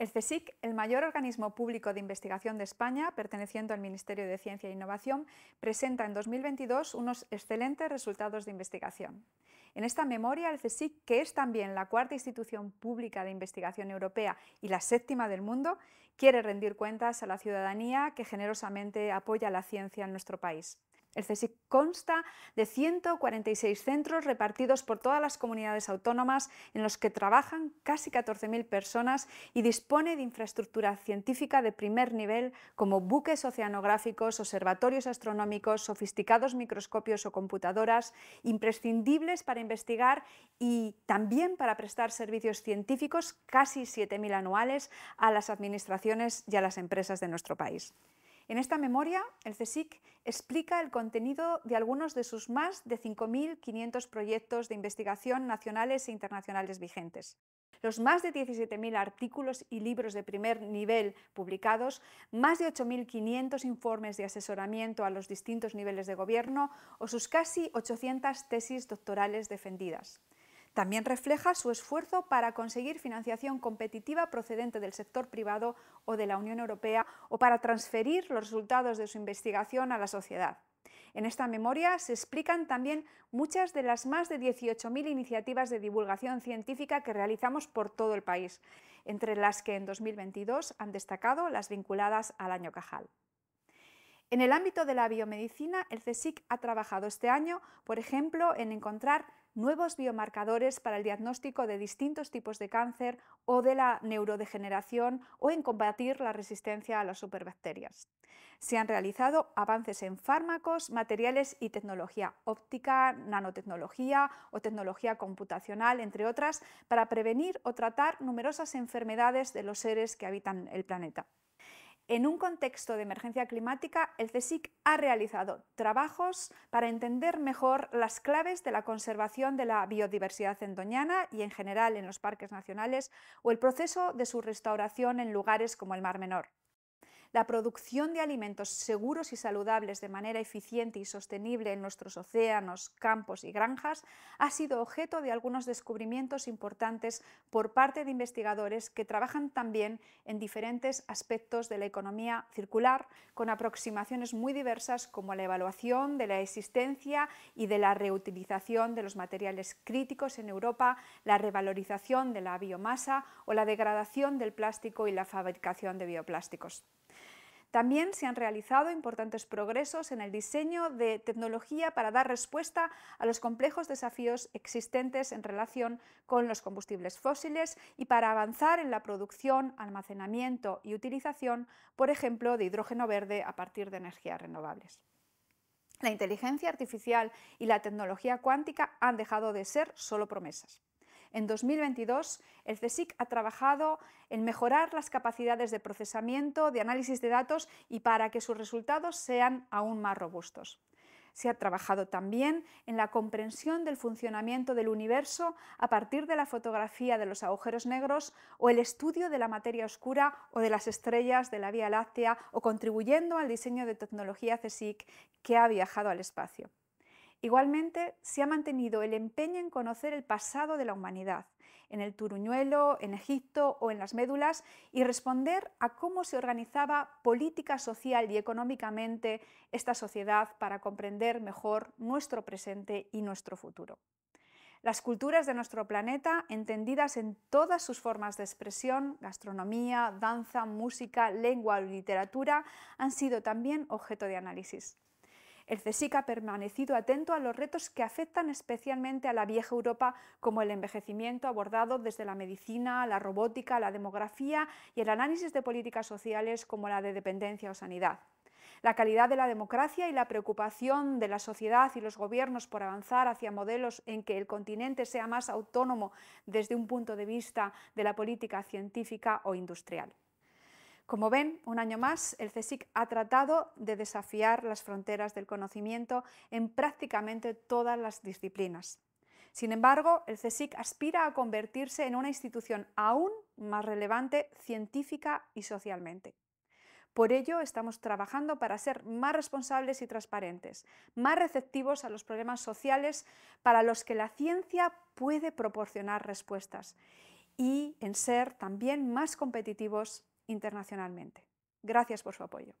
El CSIC, el mayor organismo público de investigación de España, perteneciendo al Ministerio de Ciencia e Innovación, presenta en 2022 unos excelentes resultados de investigación. En esta memoria, el CSIC, que es también la cuarta institución pública de investigación europea y la séptima del mundo, quiere rendir cuentas a la ciudadanía que generosamente apoya la ciencia en nuestro país. El CSIC consta de 146 centros repartidos por todas las comunidades autónomas en los que trabajan casi 14.000 personas y dispone de infraestructura científica de primer nivel como buques oceanográficos, observatorios astronómicos, sofisticados microscopios o computadoras imprescindibles para investigar y también para prestar servicios científicos, casi 7.000 anuales, a las administraciones y a las empresas de nuestro país. En esta memoria, el CSIC explica el contenido de algunos de sus más de 5.500 proyectos de investigación nacionales e internacionales vigentes. Los más de 17.000 artículos y libros de primer nivel publicados, más de 8.500 informes de asesoramiento a los distintos niveles de gobierno o sus casi 800 tesis doctorales defendidas. También refleja su esfuerzo para conseguir financiación competitiva procedente del sector privado o de la Unión Europea o para transferir los resultados de su investigación a la sociedad. En esta memoria se explican también muchas de las más de 18.000 iniciativas de divulgación científica que realizamos por todo el país, entre las que en 2022 han destacado las vinculadas al año Cajal. En el ámbito de la biomedicina, el CSIC ha trabajado este año, por ejemplo, en encontrar nuevos biomarcadores para el diagnóstico de distintos tipos de cáncer o de la neurodegeneración o en combatir la resistencia a las superbacterias. Se han realizado avances en fármacos, materiales y tecnología óptica, nanotecnología o tecnología computacional, entre otras, para prevenir o tratar numerosas enfermedades de los seres que habitan el planeta. En un contexto de emergencia climática, el CSIC ha realizado trabajos para entender mejor las claves de la conservación de la biodiversidad endoñana y en general en los parques nacionales o el proceso de su restauración en lugares como el Mar Menor. La producción de alimentos seguros y saludables de manera eficiente y sostenible en nuestros océanos, campos y granjas ha sido objeto de algunos descubrimientos importantes por parte de investigadores que trabajan también en diferentes aspectos de la economía circular, con aproximaciones muy diversas como la evaluación de la existencia y de la reutilización de los materiales críticos en Europa, la revalorización de la biomasa o la degradación del plástico y la fabricación de bioplásticos. También se han realizado importantes progresos en el diseño de tecnología para dar respuesta a los complejos desafíos existentes en relación con los combustibles fósiles y para avanzar en la producción, almacenamiento y utilización, por ejemplo, de hidrógeno verde a partir de energías renovables. La inteligencia artificial y la tecnología cuántica han dejado de ser solo promesas. En 2022, el CSIC ha trabajado en mejorar las capacidades de procesamiento, de análisis de datos y para que sus resultados sean aún más robustos. Se ha trabajado también en la comprensión del funcionamiento del universo a partir de la fotografía de los agujeros negros o el estudio de la materia oscura o de las estrellas de la Vía Láctea o contribuyendo al diseño de tecnología CSIC que ha viajado al espacio. Igualmente, se ha mantenido el empeño en conocer el pasado de la humanidad, en el Turuñuelo, en Egipto o en las médulas, y responder a cómo se organizaba política, social y económicamente esta sociedad para comprender mejor nuestro presente y nuestro futuro. Las culturas de nuestro planeta, entendidas en todas sus formas de expresión, gastronomía, danza, música, lengua o literatura, han sido también objeto de análisis. El CSIC ha permanecido atento a los retos que afectan especialmente a la vieja Europa, como el envejecimiento abordado desde la medicina, la robótica, la demografía y el análisis de políticas sociales como la de dependencia o sanidad. La calidad de la democracia y la preocupación de la sociedad y los gobiernos por avanzar hacia modelos en que el continente sea más autónomo desde un punto de vista de la política científica o industrial. Como ven, un año más, el CSIC ha tratado de desafiar las fronteras del conocimiento en prácticamente todas las disciplinas. Sin embargo, el CSIC aspira a convertirse en una institución aún más relevante científica y socialmente. Por ello, estamos trabajando para ser más responsables y transparentes, más receptivos a los problemas sociales para los que la ciencia puede proporcionar respuestas y en ser también más competitivos internacionalmente. Gracias por su apoyo.